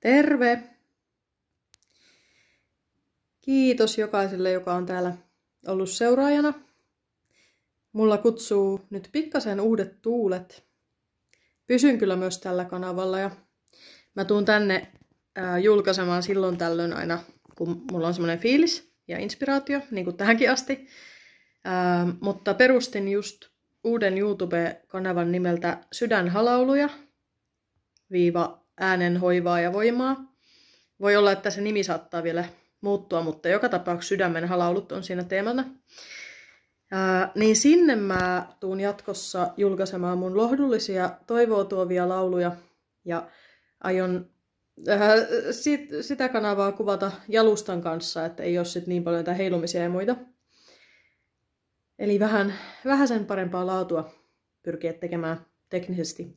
Terve! Kiitos jokaiselle, joka on täällä ollut seuraajana. Mulla kutsuu nyt pikkasen uudet tuulet. Pysyn kyllä myös tällä kanavalla ja mä tuun tänne ää, julkaisemaan silloin tällöin aina, kun mulla on semmoinen fiilis ja inspiraatio, niin kuin tähänkin asti. Ää, mutta perustin just uuden YouTube-kanavan nimeltä Sydänhalauluja viiva äänen hoivaa ja voimaa. Voi olla, että se nimi saattaa vielä muuttua, mutta joka tapauksessa sydämen halaulut on siinä teemana. Ää, niin sinne mä tuun jatkossa julkaisemaan mun lohdullisia, toivoa tuovia lauluja ja aion ää, sit, sitä kanavaa kuvata jalustan kanssa, että ei ole sit niin paljon näitä heilumisia ja muita. Eli vähän, vähän sen parempaa laatua pyrkiä tekemään teknisesti.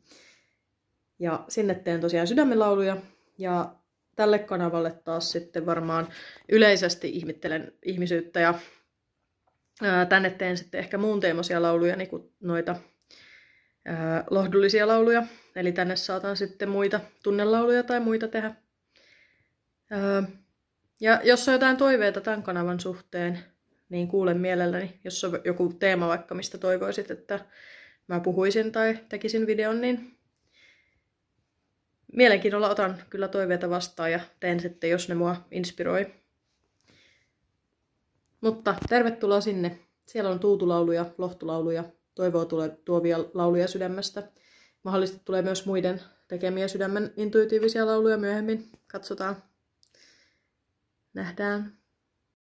Ja sinne teen tosiaan sydämenlauluja. Ja tälle kanavalle taas sitten varmaan yleisesti ihmittelen ihmisyyttä ja tänne teen sitten ehkä muun teemoisia lauluja, niin kuin noita lohdullisia lauluja. Eli tänne saatan sitten muita tunnelauluja tai muita tehdä. ja jos on jotain toiveita tämän kanavan suhteen, niin kuulen mielelläni. Jos on joku teema vaikka, mistä toivoisit, että mä puhuisin tai tekisin videon, niin mielenkiinnolla otan kyllä toiveita vastaan ja teen sitten, jos ne mua inspiroi. Mutta tervetuloa sinne. Siellä on tuutulauluja, lohtulauluja, toivoa tulee tuovia lauluja sydämestä. Mahdollisesti tulee myös muiden tekemiä sydämen intuitiivisia lauluja myöhemmin. Katsotaan. Nähdään.